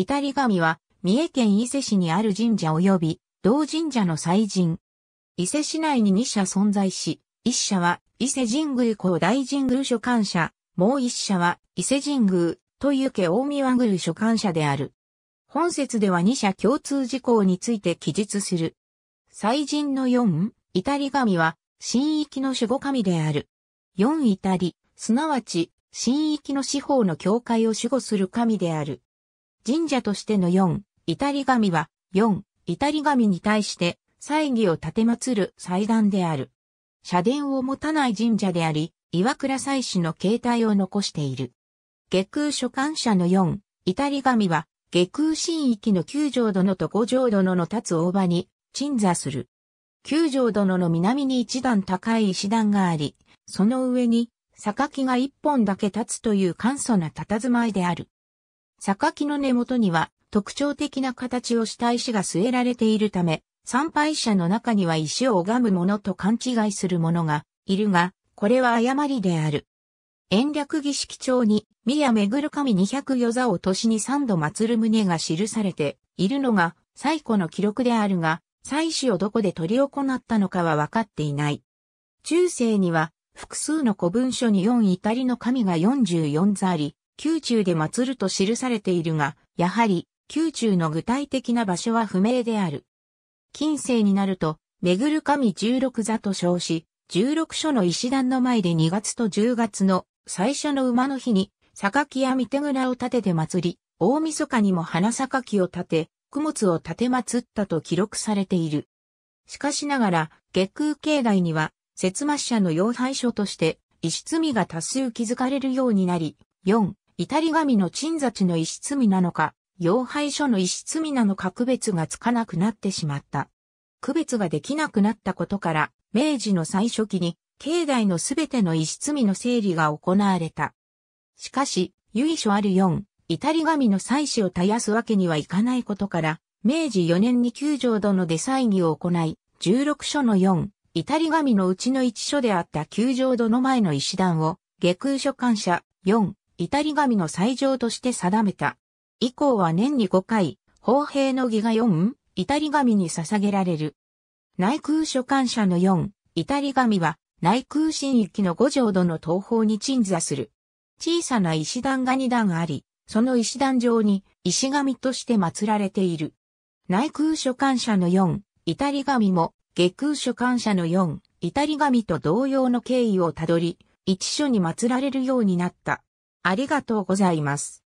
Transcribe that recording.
イタリ神は、三重県伊勢市にある神社及び、同神社の祭神。伊勢市内に2社存在し、1社は伊勢神宮古大神宮所管社、もう1社は伊勢神宮、という家大宮宮所管社である。本説では2社共通事項について記述する。祭神の4、イタリ神は、神域の守護神である。4イタリ、すなわち、神域の四方の境界を守護する神である。神社としての4、至り神は、4、至り神に対して、祭儀を立て祀る祭壇である。社殿を持たない神社であり、岩倉祭祀の形態を残している。下空所管者の4、至り神は、下空神域の九条殿と五条殿の立つ大場に鎮座する。九条殿の南に一段高い石段があり、その上に、榊が一本だけ立つという簡素な佇まいである。榊の根元には特徴的な形をした石が据えられているため、参拝者の中には石を拝むものと勘違いする者がいるが、これは誤りである。延暦儀式帳に、宮めぐる神200余座を年に3度祀る旨が記されているのが最古の記録であるが、祭祀をどこで取り行ったのかは分かっていない。中世には複数の古文書に4タりの神が44座あり、宮中で祀ると記されているが、やはり、宮中の具体的な場所は不明である。近世になると、巡る神十六座と称し、十六所の石段の前で2月と10月の最初の馬の日に、榊や御手蔵を建てて祭り、大晦日にも花榊を建て、供物を立て祀ったと記録されている。しかしながら、月空境内には、節末者の要拝所として、石積みが多数築かれるようになり、4、至り神の鎮座地の石積みなのか、妖廃所の石積みなのか区別がつかなくなってしまった。区別ができなくなったことから、明治の最初期に、境内のすべての石積みの整理が行われた。しかし、由緒ある4、至り神の祭祀を絶やすわけにはいかないことから、明治4年に九条殿で祭儀を行い、16所の4、至り神のうちの1所であった九条殿前の石段を、下空所管者4、至り神の最上として定めた。以降は年に5回、法兵の儀が4、至り神に捧げられる。内空所管者の4、至り神は内空神域の五条土の東方に鎮座する。小さな石段が2段あり、その石段上に石神として祀られている。内空所管者の4、至り神も下空所管者の4、至り神と同様の経緯をたどり、一所に祀られるようになった。ありがとうございます。